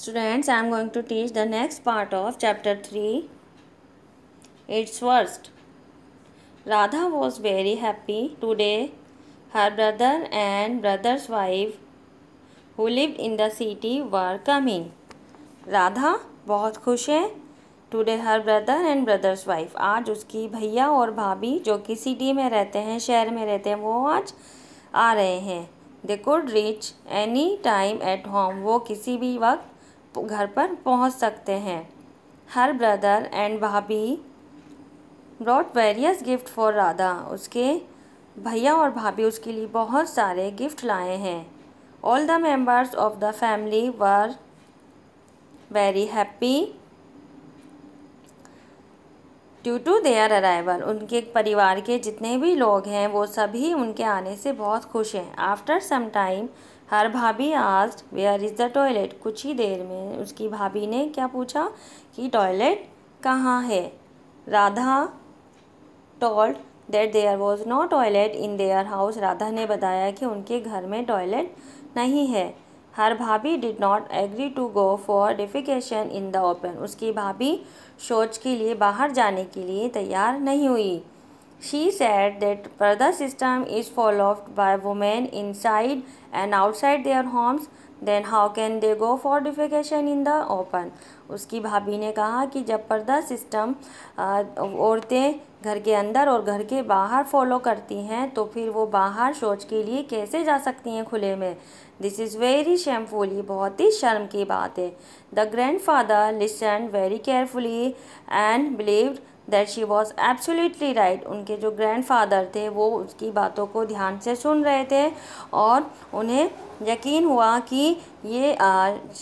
Students, I am going to teach the next part of chapter 3. Its first. Radha was very happy today. Her brother and brother's wife who lived in the city were coming. radha bahut khush hai today her brother and brothers wife आज उसकी भैया और भाभी जो कि city में रहते हैं शहर में रहते हैं वो आज आ रहे हैं they could reach any time at home वो किसी भी वक्त घर पर पहुंच सकते हैं हर ब्रदर एंड भाभी brought various gift for Radha उसके भैया और भाभी उसके लिए बहुत सारे गिफ्ट लाए हैं all the members of the family were very happy due to their arrival उनके परिवार के जितने भी लोग हैं वो सभी उनके आने से बहुत खुश हैं आफ्टर सम टाइम हर भाभी आज वेयर इज़ द टॉयलेट कुछ ही देर में उसकी भाभी ने क्या पूछा कि टॉयलेट कहाँ है Radha told that there was no toilet in their house Radha ने बताया कि उनके घर में टॉयलेट नहीं है हर भाभी did not agree to go for defecation in the open उसकी भाभी शौच के लिए बाहर जाने के लिए तैयार नहीं हुई she said that system is is by women inside and outside their homes then how can they go for defecation in the open उसकी भाभी ने कहा कि जब पर्दा सिस्टम औरतें घर के अंदर और घर के बाहर फॉलो करती हैं तो फिर वो बाहर शौच के लिए कैसे जा सकती हैं खुले में दिस इज़ वेरी शेमफुल ये बहुत ही शर्म की बात है the grandfather listen very carefully and believe that she was absolutely right उनके जो ग्रैंड फादर थे वो उसकी बातों को ध्यान से सुन रहे थे और उन्हें यकीन हुआ कि ये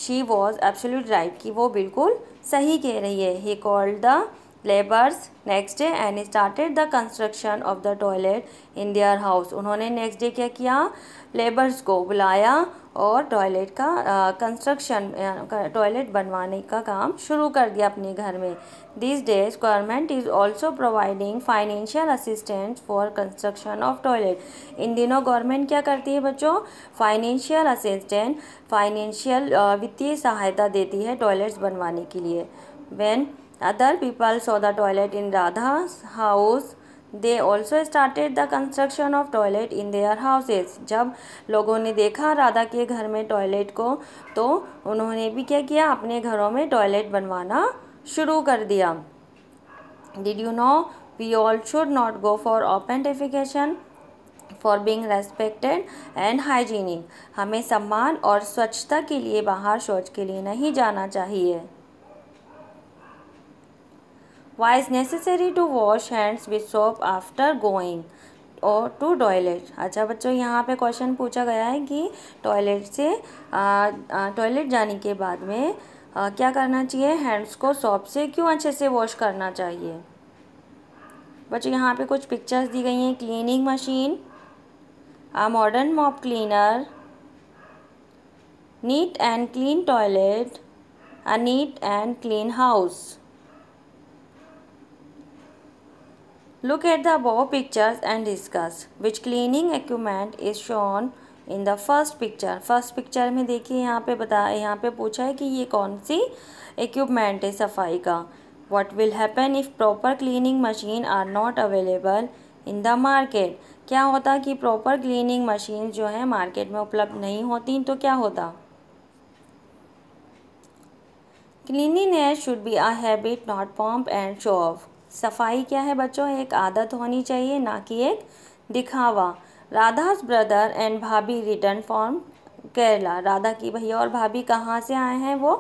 शी वॉज एब्सोल्यूट राइट कि वो बिल्कुल सही कह रही है he called the labours next day and started the construction of the toilet in their house उन्होंने नेक्स्ट डे क्या किया लेबर्स को बुलाया और टॉयलेट का कंस्ट्रक्शन टॉयलेट बनवाने का काम शुरू कर दिया अपने घर में these days government is also providing financial assistant for construction of toilet इन दिनों गवर्नमेंट क्या करती है बच्चों फाइनेंशियल असिस्टेंट फाइनेंशियल वित्तीय सहायता देती है टॉयलेट्स बनवाने के लिए when other people saw the toilet in Radha house they also started the construction of toilet in their houses जब लोगों ने देखा राधा के घर में टॉयलेट को तो उन्होंने भी क्या किया अपने घरों में टॉयलेट बनवाना शुरू कर दिया did you know we all should not go for open defecation for being respected and hygienic हमें सम्मान और स्वच्छता के लिए बाहर शौच के लिए नहीं जाना चाहिए why is necessary to wash hands with soap after going और टू टॉयलेट अच्छा बच्चों यहाँ पे क्वेश्चन पूछा गया है कि टॉयलेट से टॉयलेट जाने के बाद में आ, क्या करना चाहिए हैंड्स को सॉप से क्यों अच्छे से वॉश करना चाहिए बच्चों यहाँ पे कुछ पिक्चर्स दी गई हैं cleaning machine modern mop cleaner neat and clean toilet a neat and clean house Look at the above pictures and discuss which cleaning equipment is shown in the first picture. First picture में देखिए यहाँ पे बता यहाँ पे पूछा है कि ये कौन सी equipment है सफाई का What will happen if proper cleaning machine are not available in the market? क्या होता कि proper cleaning machines जो है market में उपलब्ध नहीं होती तो क्या होता Cleanliness should be a habit, not pomp and show off. सफाई क्या है बच्चों एक आदत होनी चाहिए ना कि एक दिखावा राधाज ब्रदर एंड भाभी रिटर्न फॉर्म केरला राधा की भैया और भाभी कहाँ से आए हैं वो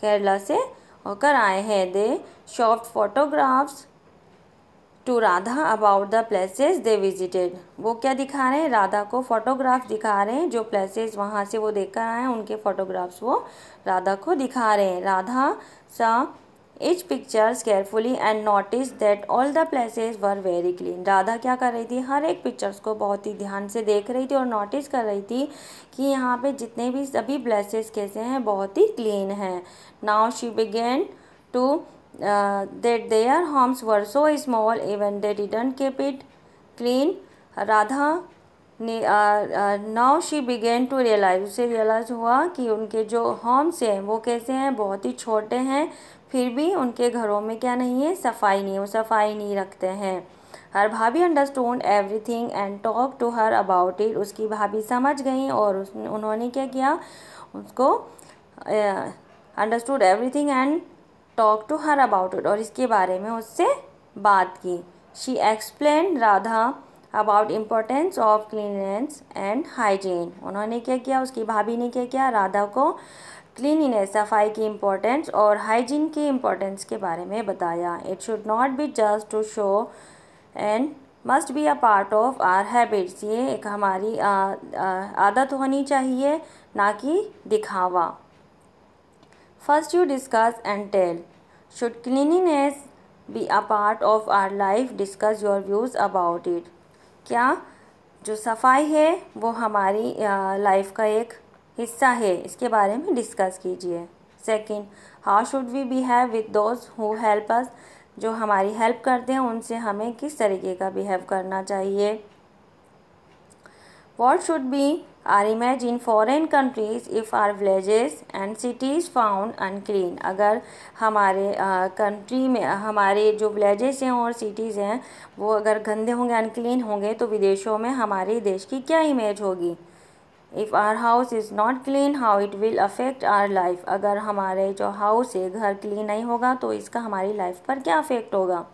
केरला से होकर आए हैं they showed photographs to Radha about the places they visited वो क्या दिखा रहे हैं राधा को फ़ोटोग्राफ दिखा रहे हैं जो प्लेसेस वहाँ से वो देख कर आए हैं उनके फ़ोटोग्राफ्स वो राधा को दिखा रहे हैं Radha saw each pictures carefully and notice that all the places were very clean Radha क्या कर रही थी हर एक पिक्चर्स को बहुत ही ध्यान से देख रही थी और नोटिस कर रही थी कि यहाँ पे जितने भी सभी प्लेसेस कैसे हैं बहुत ही क्लीन हैं now she began to that their homes were so small even they didn't keep it clean Radha ने now she began to realise उसे रियलाइज़ हुआ कि उनके जो होम्स हैं वो कैसे हैं बहुत ही छोटे हैं फिर भी उनके घरों में क्या नहीं है सफाई नहीं वो सफाई नहीं रखते हैं हर भाभी understood everything and talk to her about it उसकी भाभी समझ गई और उस उन्होंने क्या किया उसको understood everything and talk to her about it और इसके बारे में उससे बात की she explain Radha about importance of cleanness and hygiene उन्होंने क्या किया उसकी भाभी ने क्या किया राधा को क्लीनिनेस सफाई की इम्पोर्टेंस और हाइजीन की इम्पोर्टेंस के बारे में बताया it should not be just to show and must be a part of our habits ये एक हमारी आदत होनी चाहिए ना कि दिखावा first you discuss and tell should cleanliness be a part of our life discuss your views about it क्या जो सफाई है वो हमारी लाइफ का एक हिस्सा है इसके बारे में डिस्कस कीजिए second how should we behave with those who help us जो हमारी हेल्प करते हैं उनसे हमें किस तरीके का बिहेव करना चाहिए what should be our image in foreign countries if our villages and cities found unclean अगर हमारे कंट्री में हमारे जो विलेजेस हैं और सिटीज़ हैं वो अगर गंदे होंगे अनक्लीन होंगे तो विदेशों में हमारे देश की क्या इमेज होगी if our house is not clean how it will affect our life अगर हमारे जो हाउस है घर क्लीन नहीं होगा तो इसका हमारी लाइफ पर क्या अफेक्ट होगा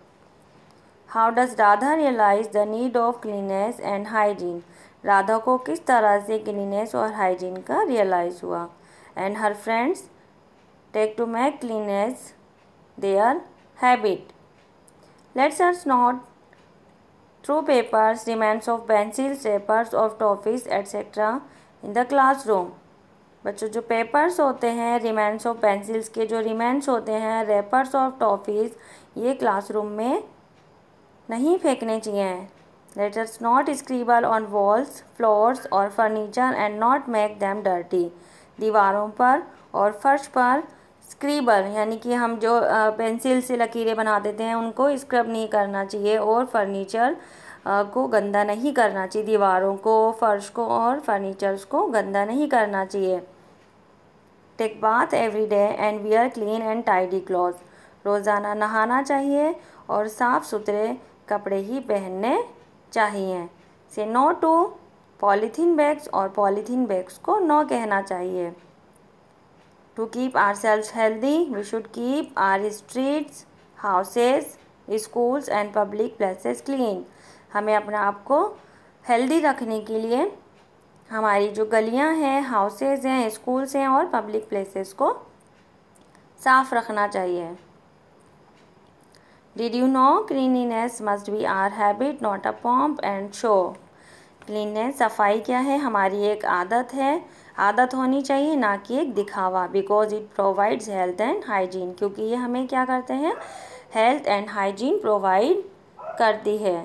how does Radha realise the need of cleanliness and hygiene Radha को किस तरह से क्लीनेस और हाइजीन का रियलाइज़ हुआ and her friends take to make cleanliness their habit let's are not throw papers remains of pencils papers of toffees etcetera in the room बच्चों जो papers होते हैं रिमैंड्स ऑफ पेंसिल्स के जो रिमैंड्स होते हैं रेपर्स ऑफ टॉफ़ीज़ ये classroom में नहीं फेंकने चाहिए let's not scribble on walls floors और furniture and not make them dirty दीवारों पर और फर्श पर स्क्रीबल यानी कि हम जो पेंसिल से लकीरें बना देते हैं उनको स्क्रब नहीं करना चाहिए और फर्नीचर को गंदा नहीं करना चाहिए दीवारों को फर्श को और फर्नीचर्स को गंदा नहीं करना चाहिए take bath every day and we are clean and tidy cloth रोज़ाना नहाना चाहिए और साफ़ सुथरे कपड़े ही पहनने चाहिए से नो टू पॉलीथीन बैग्स और पॉलीथीन बैग्स को नो कहना चाहिए to keep ourselves healthy we should keep our streets houses schools and public places clean हमें अपना आप को हेल्दी रखने के लिए हमारी जो गलियां हैं हाउसेज़ हैं स्कूल्स हैं और पब्लिक प्लेसेस को साफ़ रखना चाहिए did you know cleanliness must be our habit not a pomp and show cleanliness सफाई क्या है हमारी एक आदत है आदत होनी चाहिए ना कि एक दिखावा because it provides health and hygiene क्योंकि ये हमें क्या करते हैं हेल्थ एंड हाइजीन प्रोवाइड करती है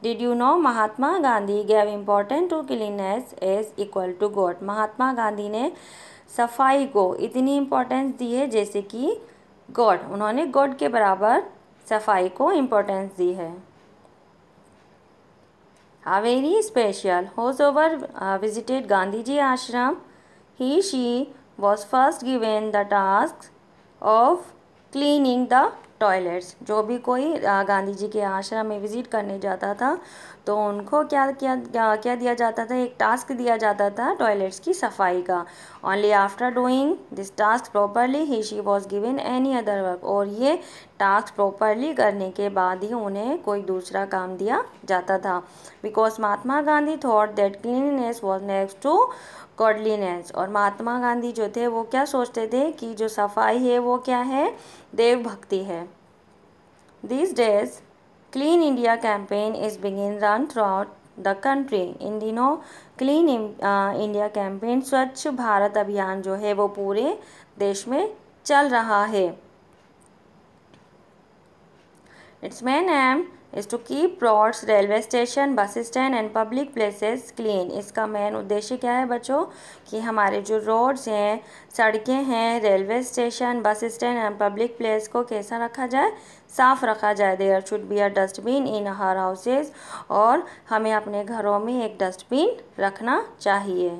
Did you know Mahatma Gandhi gave importance to cleanliness as equal to God? महात्मा गांधी ने सफाई को इतनी इम्पोर्टेंस दी है जैसे कि गॉड उन्होंने गॉड के बराबर सफाई को इम्पोर्टेंस दी है Haveri special. Hosover visited Gandhiji ashram. He she was first given the task of cleaning the toilets जो भी कोई गांधी जी के आश्रम में विज़िट करने जाता था तो उनको क्या क्या क्या दिया जाता था एक टास्क दिया जाता था टॉयलेट्स की सफाई का only after doing this task properly ही she was given any other work और ये टास्क प्रॉपरली करने के बाद ही उन्हें कोई दूसरा काम दिया जाता था because Mahatma Gandhi thought that cleanliness was next to godliness और महात्मा गांधी जो थे वो क्या सोचते थे कि जो सफाई है वो क्या है देव भक्ति है these days clean India campaign is बिगिन run throughout the country इन दिनों क्लीन इंडिया कैंपेन स्वच्छ भारत अभियान जो है वो पूरे देश में चल रहा है its main aim is to keep roads railway station bus stand and public places clean इसका मेन उद्देश्य क्या है बच्चों कि हमारे जो रोड्स हैं सड़कें हैं railway station bus stand and public place को कैसा रखा जाए साफ़ रखा जाए there should be a dustbin in हर हाउसेज और हमें अपने घरों में एक डस्टबिन रखना चाहिए